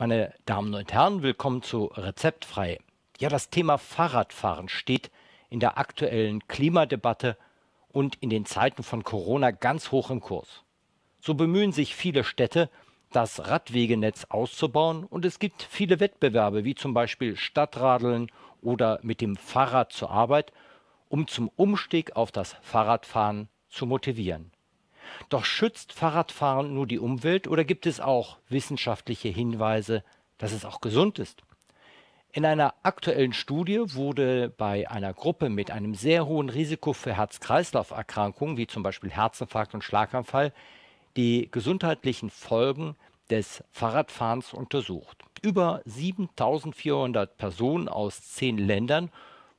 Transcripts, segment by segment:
Meine Damen und Herren, willkommen zu Rezeptfrei. Ja, das Thema Fahrradfahren steht in der aktuellen Klimadebatte und in den Zeiten von Corona ganz hoch im Kurs. So bemühen sich viele Städte, das Radwegenetz auszubauen und es gibt viele Wettbewerbe, wie zum Beispiel Stadtradeln oder mit dem Fahrrad zur Arbeit, um zum Umstieg auf das Fahrradfahren zu motivieren. Doch schützt Fahrradfahren nur die Umwelt oder gibt es auch wissenschaftliche Hinweise, dass es auch gesund ist? In einer aktuellen Studie wurde bei einer Gruppe mit einem sehr hohen Risiko für Herz-Kreislauf-Erkrankungen, wie zum Beispiel Herzinfarkt und Schlaganfall, die gesundheitlichen Folgen des Fahrradfahrens untersucht. Über 7400 Personen aus zehn Ländern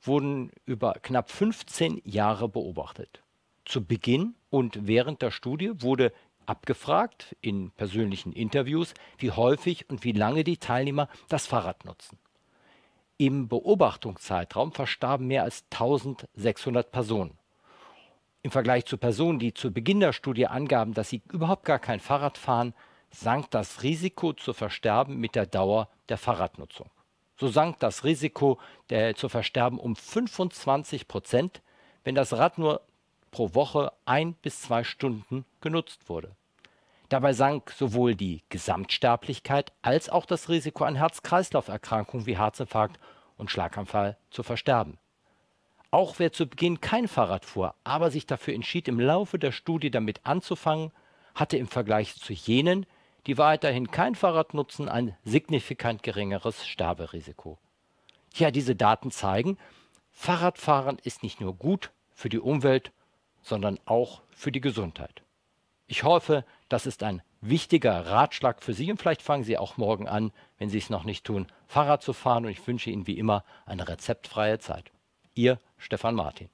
wurden über knapp 15 Jahre beobachtet. Zu Beginn und während der Studie wurde abgefragt in persönlichen Interviews, wie häufig und wie lange die Teilnehmer das Fahrrad nutzen. Im Beobachtungszeitraum verstarben mehr als 1600 Personen. Im Vergleich zu Personen, die zu Beginn der Studie angaben, dass sie überhaupt gar kein Fahrrad fahren, sank das Risiko zu versterben mit der Dauer der Fahrradnutzung. So sank das Risiko der, zu versterben um 25 Prozent, wenn das Rad nur pro Woche ein bis zwei Stunden genutzt wurde. Dabei sank sowohl die Gesamtsterblichkeit als auch das Risiko an Herz-Kreislauf-Erkrankungen wie Herzinfarkt und Schlaganfall zu versterben. Auch wer zu Beginn kein Fahrrad fuhr, aber sich dafür entschied, im Laufe der Studie damit anzufangen, hatte im Vergleich zu jenen, die weiterhin kein Fahrrad nutzen, ein signifikant geringeres Sterberisiko. Ja, diese Daten zeigen, Fahrradfahren ist nicht nur gut für die Umwelt, sondern auch für die Gesundheit. Ich hoffe, das ist ein wichtiger Ratschlag für Sie und vielleicht fangen Sie auch morgen an, wenn Sie es noch nicht tun, Fahrrad zu fahren und ich wünsche Ihnen wie immer eine rezeptfreie Zeit. Ihr Stefan Martin.